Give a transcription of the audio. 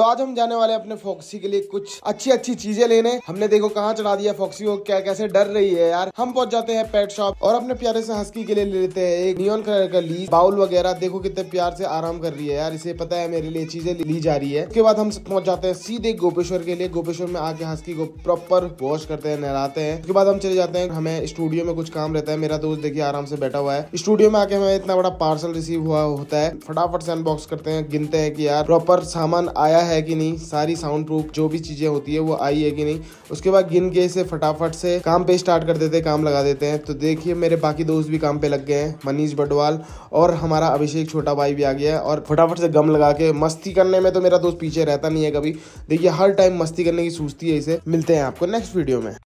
तो आज हम जाने वाले अपने फॉक्सी के लिए कुछ अच्छी अच्छी चीजें लेने हमने देखो कहाँ चढ़ा दिया फॉक्सी को क्या कैसे डर रही है यार हम पहुंच जाते हैं पेट शॉप और अपने प्यारे से हस्की के लिए ले लेते हैं एक नियोन कलर का ली बाउल वगैरह देखो कितने प्यार से आराम कर रही है यार इसे पता है मेरे लिए चीजें ली जा रही है उसके बाद हम पहुंच जाते हैं सीधे गोपेश्वर के लिए गोपेश्वर में आके हस्की को प्रॉपर वॉश करते हैं नहलाते हैं उसके बाद हम चले जाते हैं हमें स्टूडियो में कुछ काम रहता है मेरा दोस्त देखिए आराम से बैठा हुआ है स्टूडियो में आके हमें इतना बड़ा पार्सल रिसीव हुआ होता है फटाफट से अनबॉक्स करते हैं गिनते हैं कि यार प्रॉपर सामान आया है है कि नहीं सारी साउंड प्रूफ जो भी चीज़ें होती है वो आई है कि नहीं उसके बाद गिन के इसे फटाफट से काम पे स्टार्ट कर देते हैं काम लगा देते हैं तो देखिए मेरे बाकी दोस्त भी काम पे लग गए हैं मनीष बडवाल और हमारा अभिषेक छोटा भाई भी आ गया है और फटाफट से गम लगा के मस्ती करने में तो मेरा दोस्त पीछे रहता नहीं है कभी देखिए हर टाइम मस्ती करने की सूझती है इसे मिलते हैं आपको नेक्स्ट वीडियो में